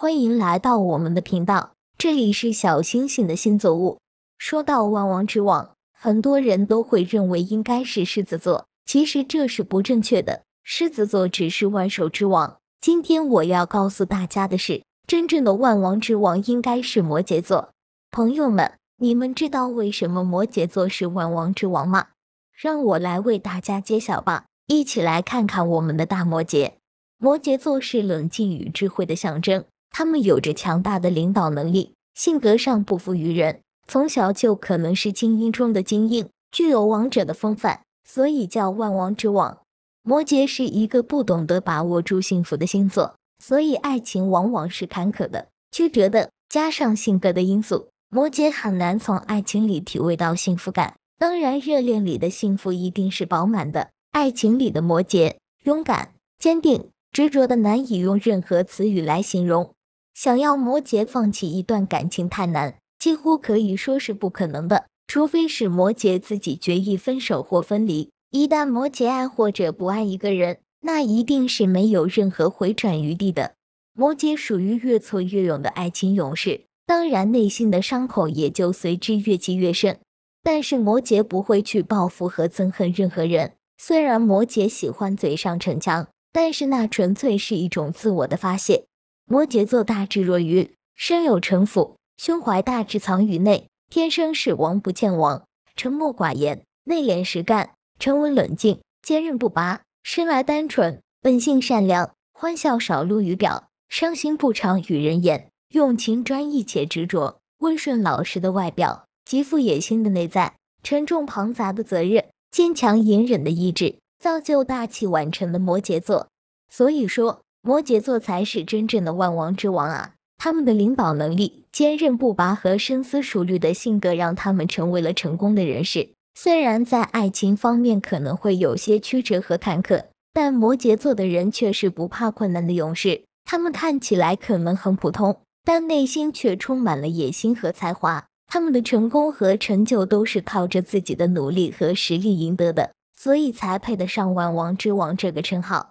欢迎来到我们的频道，这里是小星星的星座物。说到万王之王，很多人都会认为应该是狮子座，其实这是不正确的。狮子座只是万兽之王。今天我要告诉大家的是，真正的万王之王应该是摩羯座。朋友们，你们知道为什么摩羯座是万王之王吗？让我来为大家揭晓吧。一起来看看我们的大摩羯。摩羯座是冷静与智慧的象征。他们有着强大的领导能力，性格上不服于人，从小就可能是精英中的精英，具有王者的风范，所以叫万王之王。摩羯是一个不懂得把握住幸福的星座，所以爱情往往是坎坷的、曲折的。加上性格的因素，摩羯很难从爱情里体味到幸福感。当然，热恋里的幸福一定是饱满的。爱情里的摩羯，勇敢、坚定、执着的，难以用任何词语来形容。想要摩羯放弃一段感情太难，几乎可以说是不可能的。除非是摩羯自己决意分手或分离。一旦摩羯爱或者不爱一个人，那一定是没有任何回转余地的。摩羯属于越挫越勇的爱情勇士，当然内心的伤口也就随之越积越深。但是摩羯不会去报复和憎恨任何人。虽然摩羯喜欢嘴上逞强，但是那纯粹是一种自我的发泄。摩羯座大智若愚，深有城府，胸怀大志藏于内，天生是王不见王，沉默寡言，内敛实干，沉稳冷静，坚韧不拔，生来单纯，本性善良，欢笑少露于表，伤心不常与人言，用情专一且执着，温顺老实的外表，极富野心的内在，沉重庞杂的责任，坚强隐忍的意志，造就大器晚成的摩羯座。所以说。摩羯座才是真正的万王之王啊！他们的灵宝能力、坚韧不拔和深思熟虑的性格，让他们成为了成功的人士。虽然在爱情方面可能会有些曲折和坎坷，但摩羯座的人却是不怕困难的勇士。他们看起来可能很普通，但内心却充满了野心和才华。他们的成功和成就都是靠着自己的努力和实力赢得的，所以才配得上万王之王这个称号。